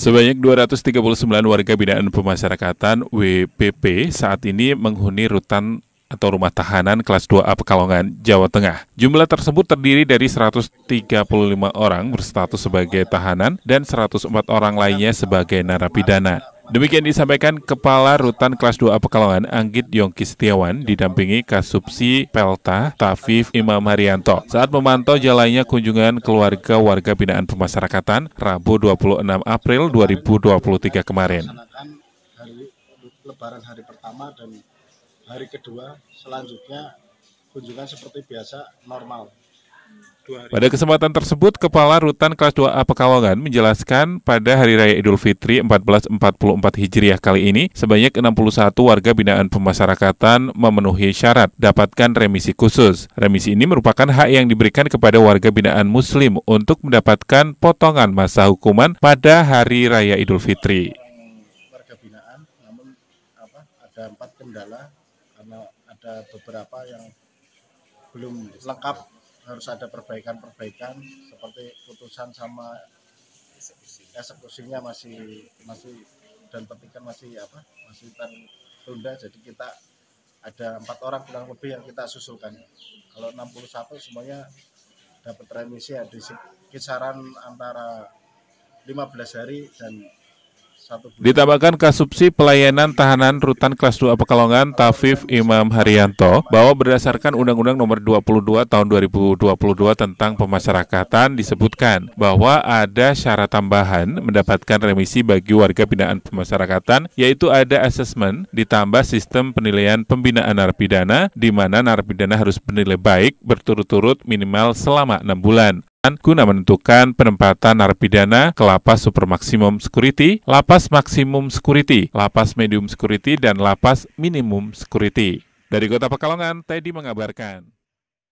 Sebanyak 239 warga binaan pemasyarakatan WPP saat ini menghuni rutan atau rumah tahanan kelas 2A Pekalongan, Jawa Tengah. Jumlah tersebut terdiri dari 135 orang berstatus sebagai tahanan dan 104 orang lainnya sebagai narapidana. Demikian disampaikan Kepala Rutan Kelas 2A Pekalongan Anggit Yongki Setiawan didampingi Kasubsi Pelta Tafif Imam Haryanto saat memantau jalannya kunjungan keluarga warga binaan pemasyarakatan Rabu 26 April 2023 kemarin. Hari, lebaran hari pertama dan hari kedua selanjutnya kunjungan seperti biasa normal pada kesempatan tersebut, Kepala Rutan Kelas 2A Pekalongan menjelaskan pada Hari Raya Idul Fitri 1444 Hijriah kali ini, sebanyak 61 warga binaan pemasyarakatan memenuhi syarat dapatkan remisi khusus. Remisi ini merupakan hak yang diberikan kepada warga binaan muslim untuk mendapatkan potongan masa hukuman pada Hari Raya Idul Fitri. Warga binaan, namun apa, ada empat kendala karena ada beberapa yang belum lengkap harus ada perbaikan-perbaikan seperti putusan sama eksekusinya masih masih dan petikan masih apa masih tertunda jadi kita ada empat orang kurang lebih yang kita susulkan kalau 61 semuanya dapat remisi ya di kisaran antara 15 hari dan Ditambahkan Kasubsi Pelayanan Tahanan Rutan Kelas 2 Pekalongan Tafif Imam Haryanto bahwa berdasarkan Undang-Undang Nomor 22 Tahun 2022 tentang Pemasyarakatan disebutkan bahwa ada syarat tambahan mendapatkan remisi bagi warga binaan pemasyarakatan yaitu ada asesmen ditambah sistem penilaian pembinaan narapidana di mana narapidana harus bernilai baik berturut-turut minimal selama enam bulan guna menentukan penempatan narapidana ke lapas super maksimum security, lapas maksimum security, lapas medium security, dan lapas minimum security. Dari Kota Pekalongan, Teddy mengabarkan.